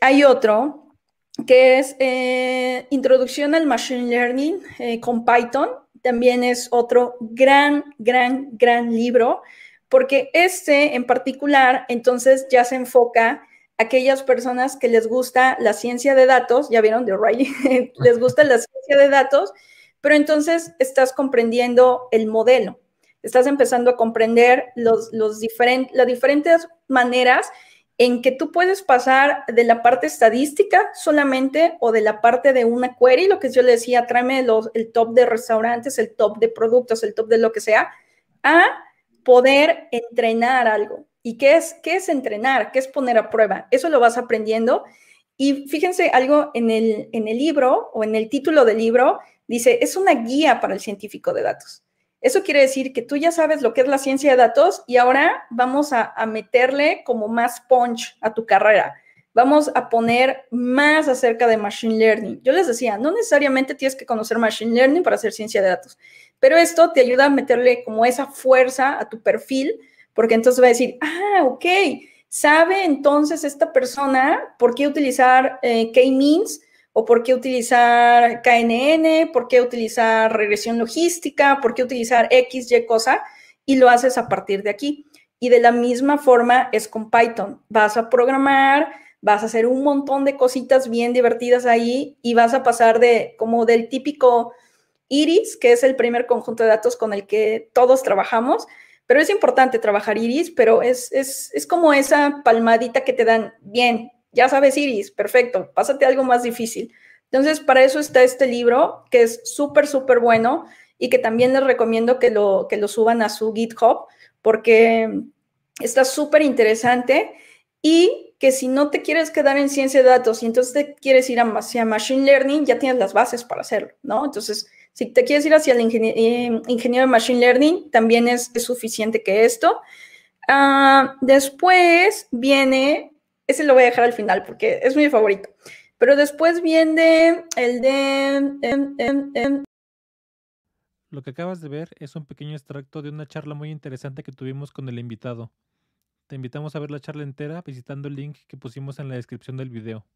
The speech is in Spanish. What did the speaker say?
hay otro que es eh, Introducción al Machine Learning eh, con Python. También es otro gran, gran, gran libro, porque este en particular entonces ya se enfoca a aquellas personas que les gusta la ciencia de datos, ya vieron de O'Reilly, les gusta la ciencia de datos, pero entonces estás comprendiendo el modelo, estás empezando a comprender los, las diferentes maneras en que tú puedes pasar de la parte estadística solamente o de la parte de una query, lo que yo le decía, tráeme los, el top de restaurantes, el top de productos, el top de lo que sea, a poder entrenar algo. ¿Y qué es, qué es entrenar? ¿Qué es poner a prueba? Eso lo vas aprendiendo. Y fíjense algo en el, en el libro o en el título del libro, dice, es una guía para el científico de datos. Eso quiere decir que tú ya sabes lo que es la ciencia de datos y ahora vamos a, meterle como más punch a tu carrera. Vamos a poner más acerca de Machine Learning. Yo les decía, no necesariamente tienes que conocer Machine Learning para hacer ciencia de datos, pero esto te ayuda a meterle como esa fuerza a tu perfil, porque entonces va a decir, ah, ok, sabe entonces esta persona por qué utilizar eh, K-Means o por qué utilizar KNN, por qué utilizar regresión logística, por qué utilizar X, Y cosa, y lo haces a partir de aquí. Y de la misma forma es con Python. Vas a programar, vas a hacer un montón de cositas bien divertidas ahí y vas a pasar de como del típico iris, que es el primer conjunto de datos con el que todos trabajamos, pero es importante trabajar iris, pero es, es, es como esa palmadita que te dan, bien, ya sabes Iris, perfecto, pásate algo más difícil. Entonces, para eso está este libro, que es súper, súper bueno y que también les recomiendo que lo, que lo suban a su GitHub, porque está súper interesante y que si no te quieres quedar en ciencia de datos y entonces te quieres ir hacia Machine Learning, ya tienes las bases para hacerlo, ¿no? Entonces, si te quieres ir hacia el eh, ingeniero de Machine Learning, también es, suficiente que esto. Ah, después viene ese lo voy a dejar al final porque es mi favorito. Pero después viene el de... Em, em, em, lo que acabas de ver es un pequeño extracto de una charla muy interesante que tuvimos con el invitado. Te invitamos a ver la charla entera visitando el link que pusimos en la descripción del video.